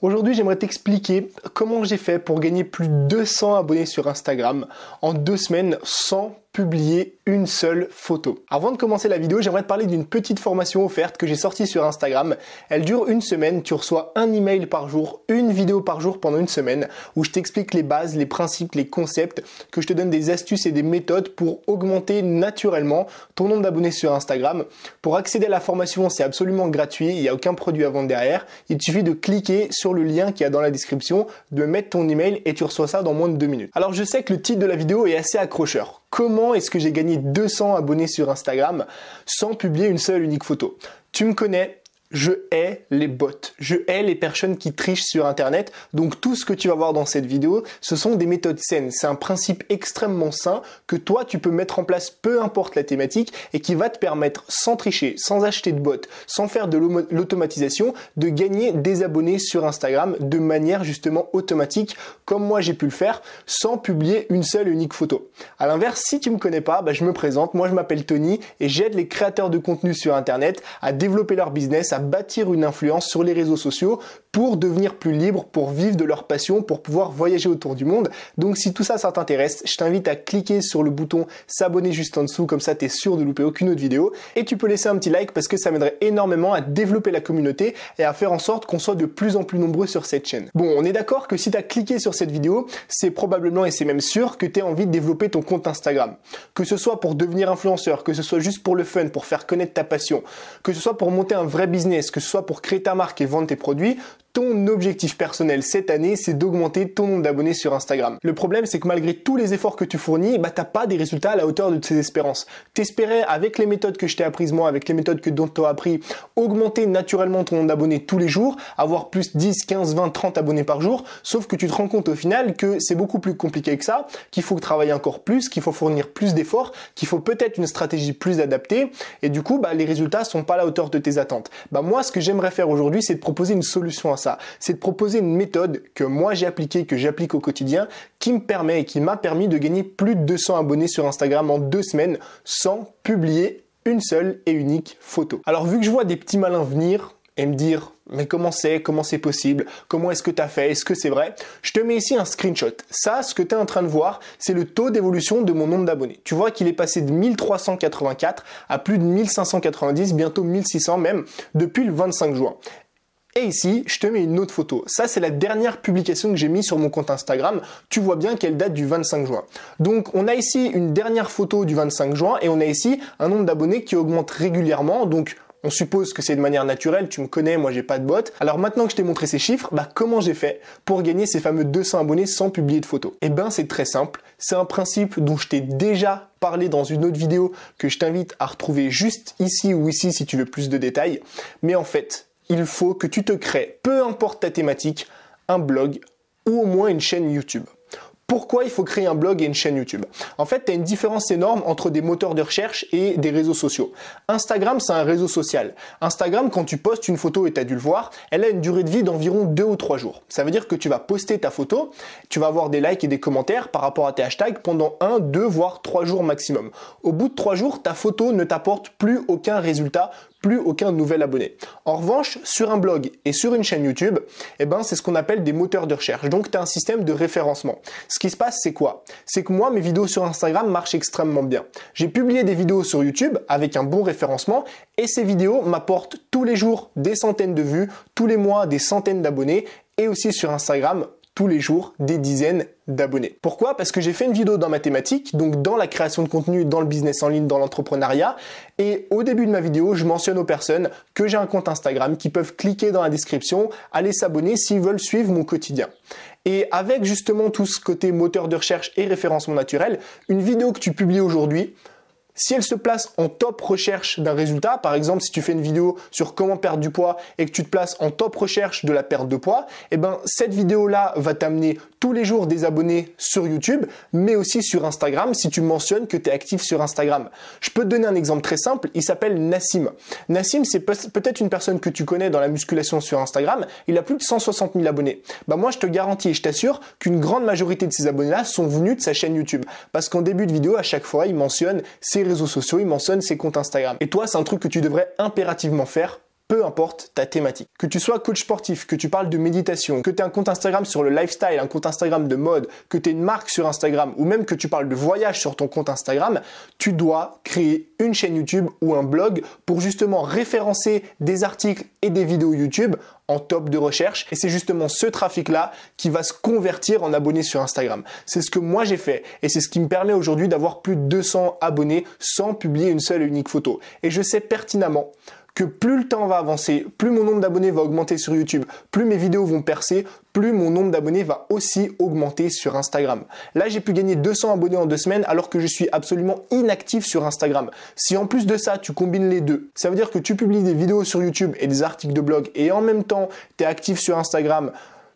Aujourd'hui, j'aimerais t'expliquer comment j'ai fait pour gagner plus de 200 abonnés sur Instagram en deux semaines sans publier une seule photo. Avant de commencer la vidéo, j'aimerais te parler d'une petite formation offerte que j'ai sortie sur Instagram. Elle dure une semaine, tu reçois un email par jour, une vidéo par jour pendant une semaine, où je t'explique les bases, les principes, les concepts, que je te donne des astuces et des méthodes pour augmenter naturellement ton nombre d'abonnés sur Instagram. Pour accéder à la formation, c'est absolument gratuit, il n'y a aucun produit à vendre derrière. Il suffit de cliquer sur le lien qui y a dans la description, de mettre ton email et tu reçois ça dans moins de deux minutes. Alors je sais que le titre de la vidéo est assez accrocheur comment est-ce que j'ai gagné 200 abonnés sur Instagram sans publier une seule unique photo. Tu me connais, je hais les bots, je hais les personnes qui trichent sur Internet. Donc tout ce que tu vas voir dans cette vidéo, ce sont des méthodes saines. C'est un principe extrêmement sain que toi, tu peux mettre en place peu importe la thématique et qui va te permettre, sans tricher, sans acheter de bots, sans faire de l'automatisation, de gagner des abonnés sur Instagram de manière justement automatique, comme moi j'ai pu le faire, sans publier une seule unique photo. À l'inverse, si tu me connais pas, bah, je me présente. Moi, je m'appelle Tony et j'aide les créateurs de contenu sur Internet à développer leur business, à bâtir une influence sur les réseaux sociaux pour devenir plus libre, pour vivre de leur passion, pour pouvoir voyager autour du monde. Donc si tout ça, ça t'intéresse, je t'invite à cliquer sur le bouton s'abonner juste en dessous, comme ça t'es sûr de louper aucune autre vidéo. Et tu peux laisser un petit like parce que ça m'aiderait énormément à développer la communauté et à faire en sorte qu'on soit de plus en plus nombreux sur cette chaîne. Bon, on est d'accord que si t'as cliqué sur cette vidéo, c'est probablement et c'est même sûr que as envie de développer ton compte Instagram. Que ce soit pour devenir influenceur, que ce soit juste pour le fun, pour faire connaître ta passion, que ce soit pour monter un vrai business est-ce que ce soit pour créer ta marque et vendre tes produits, ton objectif personnel cette année, c'est d'augmenter ton nombre d'abonnés sur Instagram. Le problème, c'est que malgré tous les efforts que tu fournis, bah, n'as pas des résultats à la hauteur de tes espérances. espérais, avec les méthodes que je t'ai apprises moi, avec les méthodes que dont as appris, augmenter naturellement ton nombre d'abonnés tous les jours, avoir plus 10, 15, 20, 30 abonnés par jour, sauf que tu te rends compte au final que c'est beaucoup plus compliqué que ça, qu'il faut travailler encore plus, qu'il faut fournir plus d'efforts, qu'il faut peut-être une stratégie plus adaptée, et du coup, bah, les résultats sont pas à la hauteur de tes attentes. Bah, moi, ce que j'aimerais faire aujourd'hui, c'est de proposer une solution à ça. C'est de proposer une méthode que moi j'ai appliquée, que j'applique au quotidien, qui me permet et qui m'a permis de gagner plus de 200 abonnés sur Instagram en deux semaines sans publier une seule et unique photo. Alors vu que je vois des petits malins venir et me dire mais comment c'est, comment c'est possible, comment est-ce que tu as fait, est-ce que c'est vrai Je te mets ici un screenshot. Ça, ce que tu es en train de voir, c'est le taux d'évolution de mon nombre d'abonnés. Tu vois qu'il est passé de 1384 à plus de 1590, bientôt 1600 même, depuis le 25 juin. Et ici, je te mets une autre photo. Ça, c'est la dernière publication que j'ai mise sur mon compte Instagram. Tu vois bien qu'elle date du 25 juin. Donc, on a ici une dernière photo du 25 juin et on a ici un nombre d'abonnés qui augmente régulièrement. Donc, on suppose que c'est de manière naturelle, tu me connais, moi j'ai pas de botte. Alors maintenant que je t'ai montré ces chiffres, bah comment j'ai fait pour gagner ces fameux 200 abonnés sans publier de photos Eh ben c'est très simple, c'est un principe dont je t'ai déjà parlé dans une autre vidéo que je t'invite à retrouver juste ici ou ici si tu veux plus de détails. Mais en fait, il faut que tu te crées, peu importe ta thématique, un blog ou au moins une chaîne YouTube. Pourquoi il faut créer un blog et une chaîne YouTube En fait, tu as une différence énorme entre des moteurs de recherche et des réseaux sociaux. Instagram, c'est un réseau social. Instagram, quand tu postes une photo, et tu as dû le voir, elle a une durée de vie d'environ 2 ou 3 jours. Ça veut dire que tu vas poster ta photo, tu vas avoir des likes et des commentaires par rapport à tes hashtags pendant 1, 2, voire 3 jours maximum. Au bout de 3 jours, ta photo ne t'apporte plus aucun résultat, plus aucun nouvel abonné. En revanche, sur un blog et sur une chaîne YouTube, eh ben, c'est ce qu'on appelle des moteurs de recherche. Donc, tu as un système de référencement. Ce qui se passe, c'est quoi C'est que moi, mes vidéos sur Instagram marchent extrêmement bien. J'ai publié des vidéos sur YouTube avec un bon référencement et ces vidéos m'apportent tous les jours des centaines de vues, tous les mois des centaines d'abonnés et aussi sur Instagram tous les jours des dizaines d'abonnés. Pourquoi Parce que j'ai fait une vidéo dans mathématiques donc dans la création de contenu, dans le business en ligne, dans l'entrepreneuriat. Et au début de ma vidéo, je mentionne aux personnes que j'ai un compte Instagram, qui peuvent cliquer dans la description, aller s'abonner s'ils veulent suivre mon quotidien. Et avec justement tout ce côté moteur de recherche et référencement naturel, une vidéo que tu publies aujourd'hui, si elle se place en top recherche d'un résultat, par exemple si tu fais une vidéo sur comment perdre du poids et que tu te places en top recherche de la perte de poids, eh ben cette vidéo-là va t'amener tous les jours des abonnés sur YouTube, mais aussi sur Instagram si tu mentionnes que tu es actif sur Instagram. Je peux te donner un exemple très simple, il s'appelle Nassim. Nassim, c'est peut-être une personne que tu connais dans la musculation sur Instagram, il a plus de 160 000 abonnés. Bah moi je te garantis et je t'assure qu'une grande majorité de ces abonnés-là sont venus de sa chaîne YouTube. Parce qu'en début de vidéo, à chaque fois, il mentionne ses réseaux sociaux, il mentionne ses comptes Instagram. Et toi, c'est un truc que tu devrais impérativement faire peu importe ta thématique. Que tu sois coach sportif, que tu parles de méditation, que tu aies un compte Instagram sur le lifestyle, un compte Instagram de mode, que tu aies une marque sur Instagram ou même que tu parles de voyage sur ton compte Instagram, tu dois créer une chaîne YouTube ou un blog pour justement référencer des articles et des vidéos YouTube en top de recherche. Et c'est justement ce trafic-là qui va se convertir en abonnés sur Instagram. C'est ce que moi j'ai fait et c'est ce qui me permet aujourd'hui d'avoir plus de 200 abonnés sans publier une seule et unique photo. Et je sais pertinemment que plus le temps va avancer, plus mon nombre d'abonnés va augmenter sur YouTube, plus mes vidéos vont percer, plus mon nombre d'abonnés va aussi augmenter sur Instagram. Là, j'ai pu gagner 200 abonnés en deux semaines alors que je suis absolument inactif sur Instagram. Si en plus de ça, tu combines les deux, ça veut dire que tu publies des vidéos sur YouTube et des articles de blog et en même temps, tu es actif sur Instagram,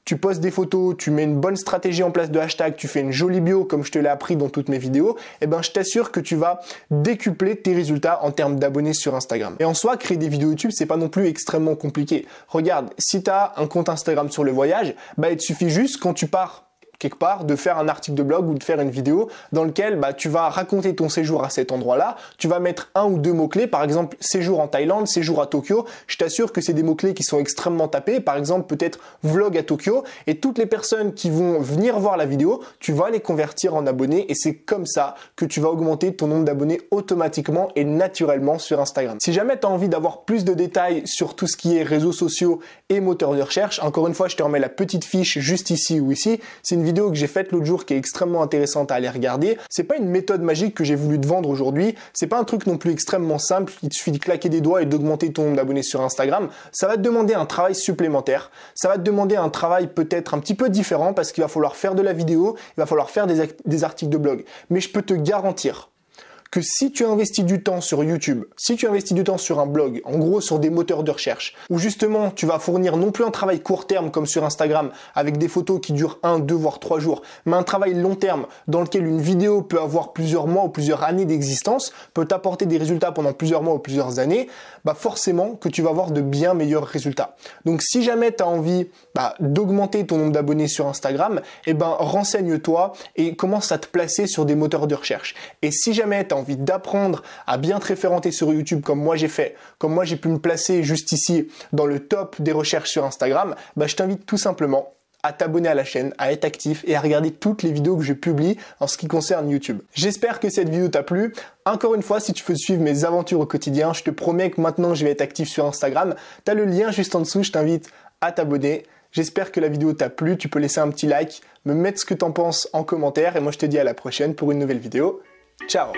tu postes des photos, tu mets une bonne stratégie en place de hashtag, tu fais une jolie bio comme je te l'ai appris dans toutes mes vidéos, et eh ben je t'assure que tu vas décupler tes résultats en termes d'abonnés sur Instagram. Et en soi, créer des vidéos YouTube, c'est pas non plus extrêmement compliqué. Regarde, si tu as un compte Instagram sur le voyage, bah il te suffit juste quand tu pars quelque part, de faire un article de blog ou de faire une vidéo dans lequel bah, tu vas raconter ton séjour à cet endroit-là, tu vas mettre un ou deux mots-clés, par exemple séjour en Thaïlande, séjour à Tokyo, je t'assure que c'est des mots-clés qui sont extrêmement tapés, par exemple peut-être vlog à Tokyo, et toutes les personnes qui vont venir voir la vidéo, tu vas les convertir en abonnés, et c'est comme ça que tu vas augmenter ton nombre d'abonnés automatiquement et naturellement sur Instagram. Si jamais tu as envie d'avoir plus de détails sur tout ce qui est réseaux sociaux et moteurs de recherche, encore une fois, je te remets la petite fiche juste ici ou ici, c'est une vidéo vidéo que j'ai faite l'autre jour qui est extrêmement intéressante à aller regarder. C'est pas une méthode magique que j'ai voulu te vendre aujourd'hui. C'est pas un truc non plus extrêmement simple. Il te suffit de claquer des doigts et d'augmenter ton nombre d'abonnés sur Instagram. Ça va te demander un travail supplémentaire. Ça va te demander un travail peut-être un petit peu différent parce qu'il va falloir faire de la vidéo, il va falloir faire des articles de blog. Mais je peux te garantir que si tu investis du temps sur YouTube, si tu investis du temps sur un blog, en gros sur des moteurs de recherche, où justement tu vas fournir non plus un travail court terme comme sur Instagram avec des photos qui durent 1, 2 voire 3 jours, mais un travail long terme dans lequel une vidéo peut avoir plusieurs mois ou plusieurs années d'existence, peut t'apporter des résultats pendant plusieurs mois ou plusieurs années, bah forcément que tu vas avoir de bien meilleurs résultats. Donc si jamais tu as envie bah, d'augmenter ton nombre d'abonnés sur Instagram, eh ben renseigne-toi et commence à te placer sur des moteurs de recherche. Et si jamais tu envie d'apprendre à bien te référenter sur YouTube comme moi j'ai fait, comme moi j'ai pu me placer juste ici dans le top des recherches sur Instagram, bah je t'invite tout simplement à t'abonner à la chaîne, à être actif et à regarder toutes les vidéos que je publie en ce qui concerne YouTube. J'espère que cette vidéo t'a plu. Encore une fois, si tu veux suivre mes aventures au quotidien, je te promets que maintenant je vais être actif sur Instagram. T'as le lien juste en dessous, je t'invite à t'abonner. J'espère que la vidéo t'a plu, tu peux laisser un petit like, me mettre ce que t'en penses en commentaire et moi je te dis à la prochaine pour une nouvelle vidéo. Ciao